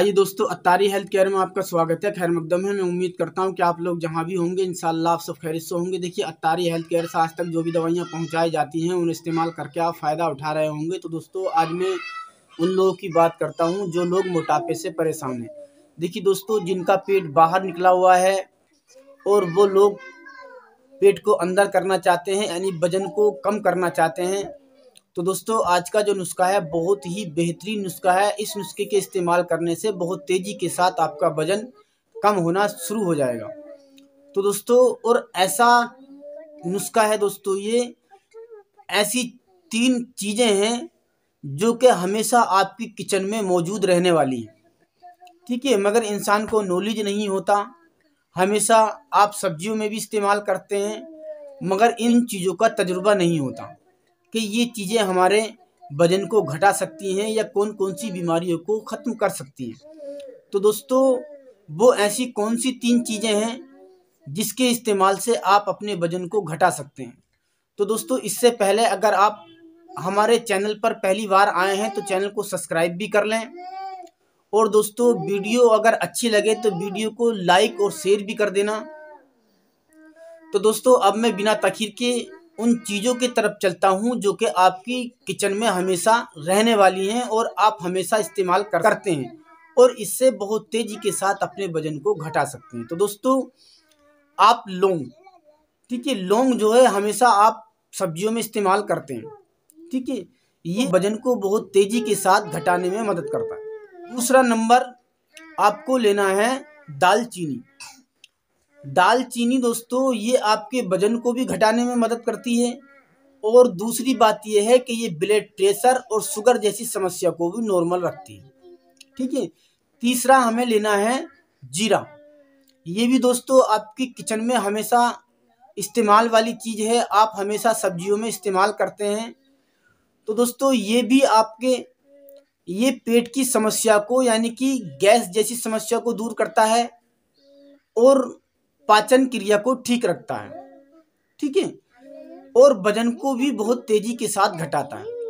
आइए दोस्तों अतारी health care में आपका स्वागत है खैर मकदम है मैं उम्मीद करता हूँ कि आप लोग जहाँ भी होंगे इन आप सब खैर से होंगे देखिए अत्तारी हेल्थ केयर से आज तक जो भी दवाइयाँ पहुँचाई जाती हैं उन इस्तेमाल करके आप फ़ायदा उठा रहे होंगे तो दोस्तों आज मैं उन लोगों की बात करता हूँ जो लोग मोटापे से परेशान हैं देखिए दोस्तों जिनका पेट बाहर निकला हुआ है और वो लोग पेट को अंदर करना चाहते हैं यानी वजन को कम करना चाहते हैं तो दोस्तों आज का जो नुस्खा है बहुत ही बेहतरीन नुस्खा है इस नुस्खे के इस्तेमाल करने से बहुत तेज़ी के साथ आपका वज़न कम होना शुरू हो जाएगा तो दोस्तों और ऐसा नुस्खा है दोस्तों ये ऐसी तीन चीज़ें हैं जो कि हमेशा आपकी किचन में मौजूद रहने वाली ठीक है मगर इंसान को नॉलेज नहीं होता हमेशा आप सब्जियों में भी इस्तेमाल करते हैं मगर इन चीज़ों का तजुर्बा नहीं होता कि ये चीज़ें हमारे वजन को घटा सकती हैं या कौन कौन सी बीमारियों को ख़त्म कर सकती हैं तो दोस्तों वो ऐसी कौन सी तीन चीज़ें हैं जिसके इस्तेमाल से आप अपने वजन को घटा सकते हैं तो दोस्तों इससे पहले अगर आप हमारे चैनल पर पहली बार आए हैं तो चैनल को सब्सक्राइब भी कर लें और दोस्तों वीडियो अगर अच्छी लगे तो वीडियो को लाइक और शेयर भी कर देना तो दोस्तों अब मैं बिना तखीर के उन चीज़ों की तरफ चलता हूँ जो कि आपकी किचन में हमेशा रहने वाली हैं और आप हमेशा इस्तेमाल करते हैं और इससे बहुत तेज़ी के साथ अपने वजन को घटा सकते हैं तो दोस्तों आप लौंग ठीक है लौंग जो है हमेशा आप सब्जियों में इस्तेमाल करते हैं ठीक है ये वजन को बहुत तेज़ी के साथ घटाने में मदद करता है दूसरा नंबर आपको लेना है दालचीनी दालचीनी दोस्तों ये आपके वजन को भी घटाने में मदद करती है और दूसरी बात यह है कि ये ब्लड प्रेशर और शुगर जैसी समस्या को भी नॉर्मल रखती है ठीक है तीसरा हमें लेना है जीरा ये भी दोस्तों आपकी किचन में हमेशा इस्तेमाल वाली चीज़ है आप हमेशा सब्जियों में इस्तेमाल करते हैं तो दोस्तों ये भी आपके ये पेट की समस्या को यानी कि गैस जैसी समस्या को दूर करता है और पाचन क्रिया को ठीक रखता है ठीक है और वजन को भी बहुत तेजी के साथ घटाता है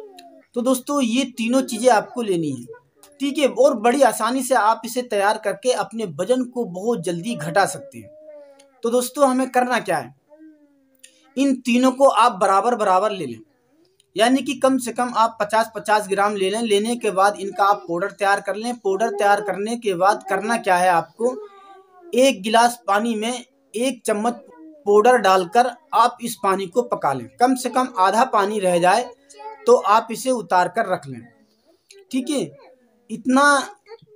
तो दोस्तों ये तीनों चीज़ें आपको लेनी है ठीक है और बड़ी आसानी से आप इसे तैयार करके अपने वजन को बहुत जल्दी घटा सकते हैं तो दोस्तों हमें करना क्या है इन तीनों को आप बराबर बराबर ले लें यानी कि कम से कम आप 50-50 ग्राम ले लें लेने के बाद इनका आप पाउडर तैयार कर लें पाउडर तैयार करने के बाद करना क्या है आपको एक गिलास पानी में एक चम्मच पाउडर डालकर आप इस पानी को पका लें कम से कम आधा पानी रह जाए तो आप इसे उतार कर रख लें ठीक है इतना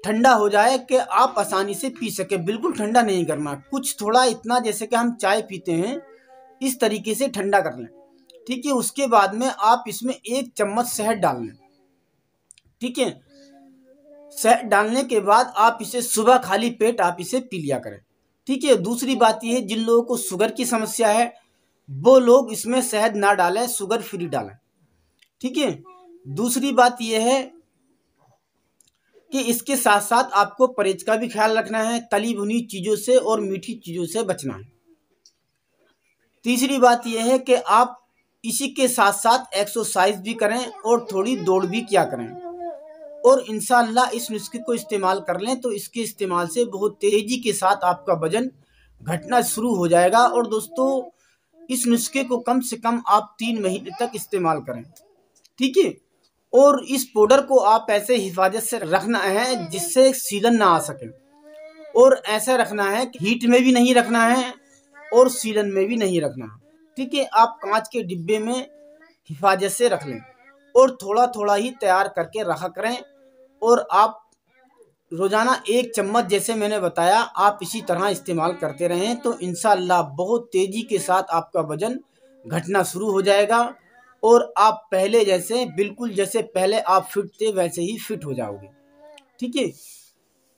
ठंडा हो जाए कि आप आसानी से पी सकें बिल्कुल ठंडा नहीं करना कुछ थोड़ा इतना जैसे कि हम चाय पीते हैं इस तरीके से ठंडा कर लें ठीक है उसके बाद में आप इसमें एक चम्मच शहद डाल लें ठीक है शहद डालने के बाद आप इसे सुबह खाली पेट आप इसे पी लिया करें ठीक है दूसरी बात यह है जिन लोगों को शुगर की समस्या है वो लोग इसमें शहद ना डालें शुगर फ्री डालें ठीक है दूसरी बात यह है कि इसके साथ साथ आपको परहेज का भी ख्याल रखना है तली भुनी चीज़ों से और मीठी चीज़ों से बचना है तीसरी बात यह है कि आप इसी के साथ साथ एक्सरसाइज भी करें और थोड़ी दौड़ भी किया करें और इन इस नुस्खे को इस्तेमाल कर लें तो इसके इस्तेमाल से बहुत तेज़ी के साथ आपका वज़न घटना शुरू हो जाएगा और दोस्तों इस नुस्खे को कम से कम आप तीन महीने तक इस्तेमाल करें ठीक है और इस पाउडर को आप ऐसे हिफाजत से रखना है जिससे सीलन ना आ सके और ऐसा रखना है कि हीट में भी नहीं रखना है और सीलन में भी नहीं रखना है ठीक है आप कांच के डिब्बे में हिफाजत से रख लें और थोड़ा थोड़ा ही तैयार करके रखा करें और आप रोज़ाना एक चम्मच जैसे मैंने बताया आप इसी तरह इस्तेमाल करते रहें तो इन बहुत तेज़ी के साथ आपका वज़न घटना शुरू हो जाएगा और आप पहले जैसे बिल्कुल जैसे पहले आप फिट थे वैसे ही फिट हो जाओगे ठीक है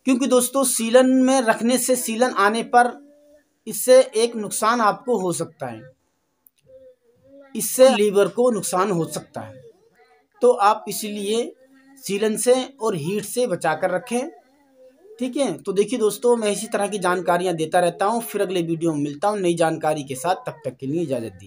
क्योंकि दोस्तों सीलन में रखने से सीलन आने पर इससे एक नुकसान आपको हो सकता है इससे लीवर को नुकसान हो सकता है तो आप इसलिए सीलन से और हीट से बचा कर रखें ठीक है तो देखिए दोस्तों मैं इसी तरह की जानकारियाँ देता रहता हूँ फिर अगले वीडियो में मिलता हूँ नई जानकारी के साथ तब तक के लिए इजाज़त दी